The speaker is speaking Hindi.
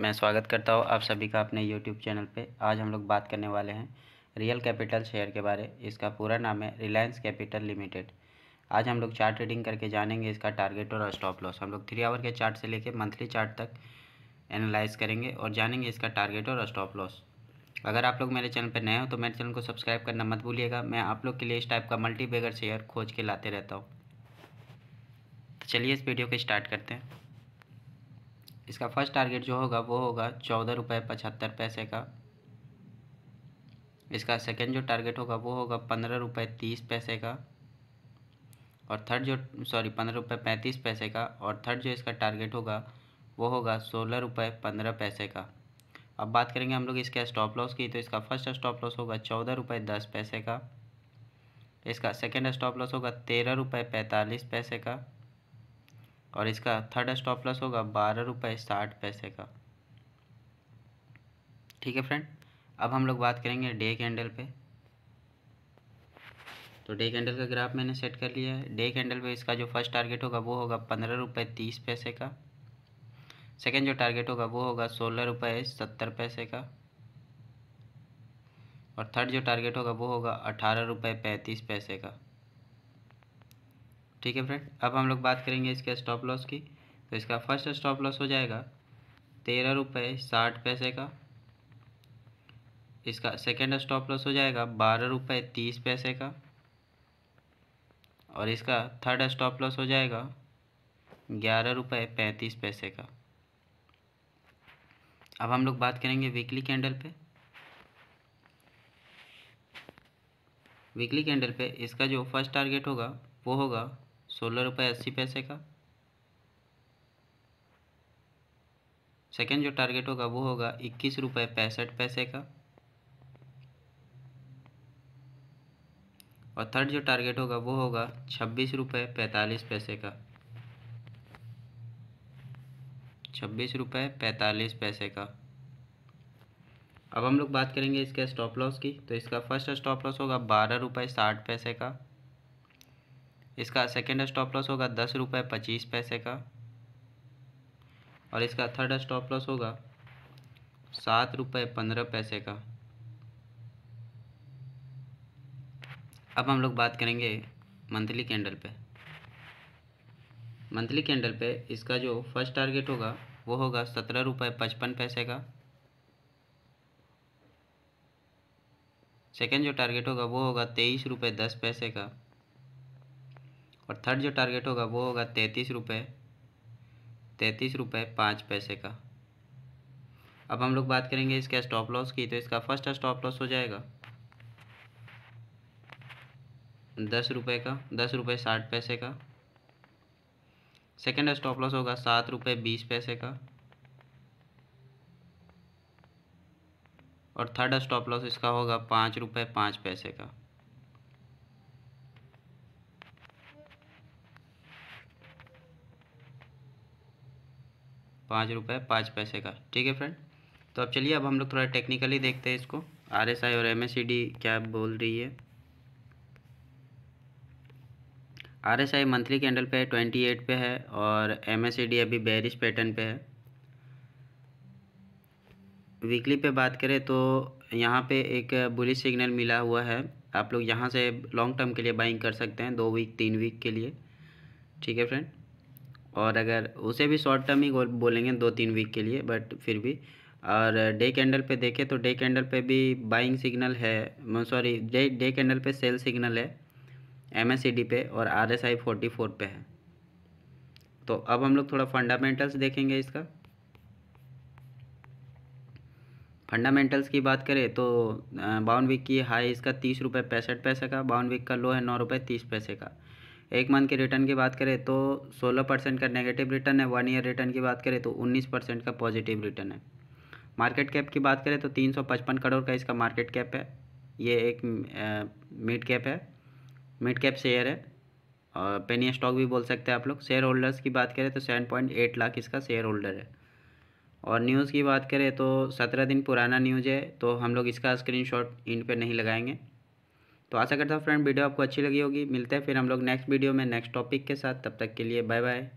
मैं स्वागत करता हूँ आप सभी का अपने यूट्यूब चैनल पे आज हम लोग बात करने वाले हैं रियल कैपिटल शेयर के बारे इसका पूरा नाम है रिलायंस कैपिटल लिमिटेड आज हम लोग चार्ट रीडिंग करके जानेंगे इसका टारगेट और स्टॉप लॉस हम लोग थ्री आवर के चार्ट से लेकर मंथली चार्ट तक एनालाइज करेंगे और जानेंगे इसका टारगेट और स्टॉप लॉस अगर आप लोग मेरे चैनल पर नए हो तो मेरे चैनल को सब्सक्राइब करना मत भूलिएगा मैं आप लोग के लिए इस टाइप का मल्टी बेगर शेयर खोज के लाते रहता हूँ तो चलिए इस वीडियो को स्टार्ट करते हैं इसका फर्स्ट टारगेट जो होगा वो होगा चौदह रुपये पचहत्तर पैसे का इसका सेकेंड जो टारगेट होगा वो होगा पंद्रह रुपये तीस पैसे का और थर्ड जो सॉरी पंद्रह रुपये पैंतीस पैसे का और थर्ड जो इसका टारगेट होगा वो होगा सोलह रुपये पंद्रह पैसे का अब बात करेंगे हम लोग इसके स्टॉप लॉस की तो इसका फर्स्ट स्टॉप लॉस होगा चौदह रुपये दस पैसे का इसका सेकेंड स्टॉप लॉस होगा तेरह रुपये पैंतालीस पैसे का और इसका थर्ड स्टॉप लॉस होगा बारह रुपये साठ पैसे का ठीक है फ्रेंड अब हम लोग बात करेंगे डे कैंडल पे तो डे कैंडल का ग्राफ मैंने सेट कर लिया है डे कैंडल पे इसका जो फर्स्ट टारगेट होगा वो होगा पंद्रह रुपये तीस पैसे का सेकेंड जो टारगेट होगा वो होगा सोलह रुपये सत्तर पैसे का और थर्ड जो टारगेट होगा वो होगा अठारह रुपये पैंतीस पैसे का ठीक है फ्रेंड अब हम लोग बात करेंगे इसके स्टॉप लॉस की तो इसका फर्स्ट स्टॉप लॉस हो जाएगा तेरह रुपये साठ पैसे का इसका सेकेंड स्टॉप लॉस हो जाएगा बारह रुपये तीस पैसे का और इसका थर्ड स्टॉप लॉस हो जाएगा ग्यारह रुपये पैंतीस पैसे का अब हम लोग बात करेंगे वीकली कैंडल पे वीकली कैंडल पे इसका जो फर्स्ट टारगेट होगा वो होगा सोलह रुपये अस्सी पैसे का सेकेंड जो टारगेट होगा वो होगा इक्कीस रुपये पैंसठ पैसे का और थर्ड जो टारगेट होगा वो होगा छब्बीस रुपये पैंतालीस पैसे का छब्बीस रुपये पैंतालीस पैसे का अब हम लोग बात करेंगे इसके स्टॉप लॉस की तो इसका फर्स्ट स्टॉप लॉस होगा बारह रुपये साठ पैसे का इसका सेकेंड स्टॉप लॉस होगा दस रुपये पच्चीस पैसे का और इसका थर्ड स्टॉप लॉस होगा सात रुपये पंद्रह पैसे का अब हम लोग बात करेंगे मंथली कैंडल पे मंथली कैंडल पे इसका जो फर्स्ट टारगेट होगा वो होगा सत्रह रुपये पचपन पैसे का सेकेंड जो टारगेट होगा वो होगा तेईस रुपये दस पैसे का और थर्ड जो टारगेट होगा वो होगा तैंतीस रुपये तैंतीस रुपये पाँच पैसे का अब हम लोग बात करेंगे इसके स्टॉप लॉस की तो इसका फर्स्ट स्टॉप लॉस हो जाएगा दस रुपये का दस रुपये साठ पैसे का सेकेंड स्टॉप लॉस होगा सात रुपये बीस पैसे का और थर्ड स्टॉप लॉस इसका होगा पाँच रुपये पाँच पैसे का पाँच रुपये पाँच पैसे का ठीक है फ्रेंड तो अब चलिए अब हम लोग थोड़ा टेक्निकली देखते हैं इसको आर एस आई और एम एस सी डी क्या बोल रही है R S I monthly candle पे है ट्वेंटी एट पे है और एम एस सी डी अभी बेरिश पैटर्न पे है वीकली पे बात करें तो यहाँ पे एक बुलिश सिग्नल मिला हुआ है आप लोग यहाँ से लॉन्ग टर्म के लिए बाइंग कर सकते हैं दो वीक तीन वीक के लिए ठीक है फ्रेंड और अगर उसे भी शॉर्ट टर्म ही बोलेंगे दो तीन वीक के लिए बट फिर भी और डे कैंडल पे देखें तो डे कैंडल पे भी बाइंग सिग्नल है सॉरी डे डे कैंडल पे सेल सिग्नल है एम पे और R S I forty four पे है तो अब हम लोग थोड़ा फंडामेंटल्स देखेंगे इसका फंडामेंटल्स की बात करें तो बाउंड वीक की हाई इसका तीस रुपये पैंसठ पैसे का बाउंड वीक का लो है नौ रुपये तीस पैसे का एक मंथ के रिटर्न की बात करें तो सोलह परसेंट का नेगेटिव रिटर्न है वन ईयर रिटर्न की बात करें तो उन्नीस परसेंट का पॉजिटिव रिटर्न है मार्केट कैप की बात करें तो तीन सौ पचपन करोड़ का इसका मार्केट कैप है ये एक मिड कैप है मिड कैप शेयर है और पेनिया स्टॉक भी बोल सकते हैं आप लोग शेयर होल्डर्स की बात करें तो सेवन पॉइंट एट लाख इसका शेयर होल्डर है और न्यूज़ की बात करें तो सत्रह दिन पुराना न्यूज़ है तो हम लोग इसका शॉट इन पर नहीं लगाएंगे तो आशा करता हूँ फ्रेंड वीडियो आपको अच्छी लगी होगी मिलते हैं फिर हम लोग नेक्स्ट वीडियो में नेक्स्ट टॉपिक के साथ तब तक के लिए बाय बाय